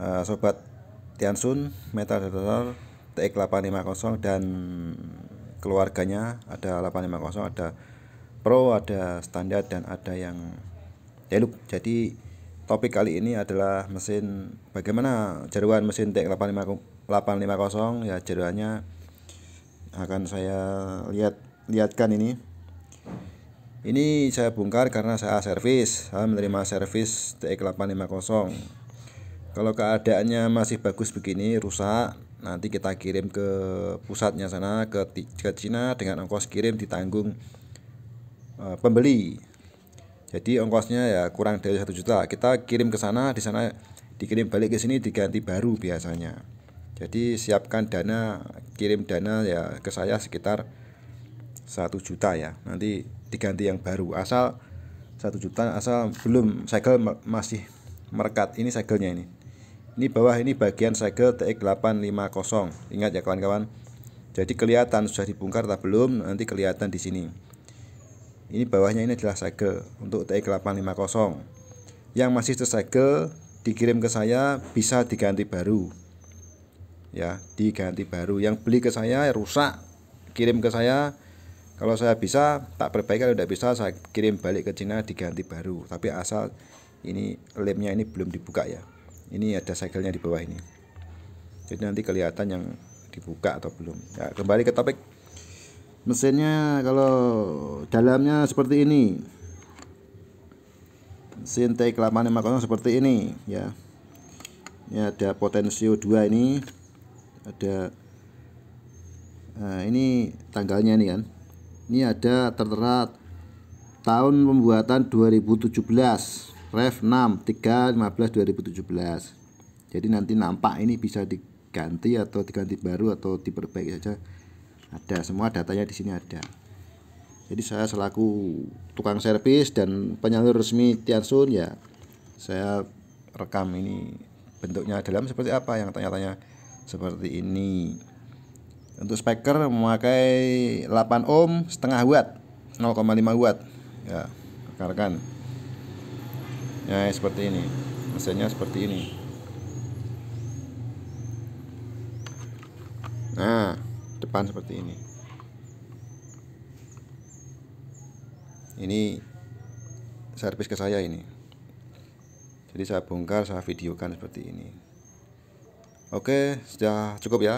Eh, sobat Tiansun metal Detector TX850 dan keluarganya ada 850 ada pro ada standar dan ada yang deluxe. jadi topik kali ini adalah mesin bagaimana jaruan mesin TX850 ya jaruannya akan saya lihat lihatkan ini ini saya bongkar karena saya servis saya menerima servis TX850 kalau keadaannya masih bagus begini rusak nanti kita kirim ke pusatnya sana ke ke Cina dengan ongkos kirim ditanggung e, pembeli jadi ongkosnya ya kurang dari satu juta kita kirim ke sana di sana dikirim balik ke sini diganti baru biasanya jadi siapkan dana kirim dana ya ke saya sekitar satu juta ya nanti diganti yang baru asal satu juta asal belum segel masih merekat ini segelnya ini ini bawah ini bagian segel TX850. Ingat ya kawan-kawan. Jadi kelihatan sudah dibongkar atau belum nanti kelihatan di sini. Ini bawahnya ini adalah segel untuk TX850. Yang masih tersegel dikirim ke saya bisa diganti baru. Ya, diganti baru. Yang beli ke saya rusak kirim ke saya kalau saya bisa tak perbaiki kalau tidak bisa saya kirim balik ke Cina diganti baru tapi asal ini lemnya ini belum dibuka ya ini ada segelnya di bawah ini jadi nanti kelihatan yang dibuka atau belum ya, kembali ke topik mesinnya kalau dalamnya seperti ini mesin T 850 seperti ini ya ini ada potensio 2 ini ada nah ini tanggalnya ini kan ini ada tertera tahun pembuatan 2017 ref 6 3 15 2017 jadi nanti nampak ini bisa diganti atau diganti baru atau diperbaiki saja ada semua datanya di sini ada jadi saya selaku tukang servis dan penyalur resmi Tiansun ya saya rekam ini bentuknya dalam seperti apa yang tanya-tanya seperti ini untuk speaker memakai 8 ohm setengah watt 0,5 watt ya rekan-rekan Ya, ya seperti ini mesinnya seperti ini nah depan seperti ini ini servis ke saya ini jadi saya bongkar saya videokan seperti ini oke sudah cukup ya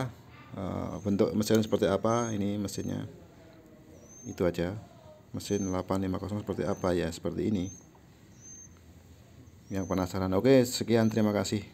eh, bentuk mesin seperti apa ini mesinnya itu aja mesin 850 seperti apa ya seperti ini yang penasaran. Oke, sekian terima kasih.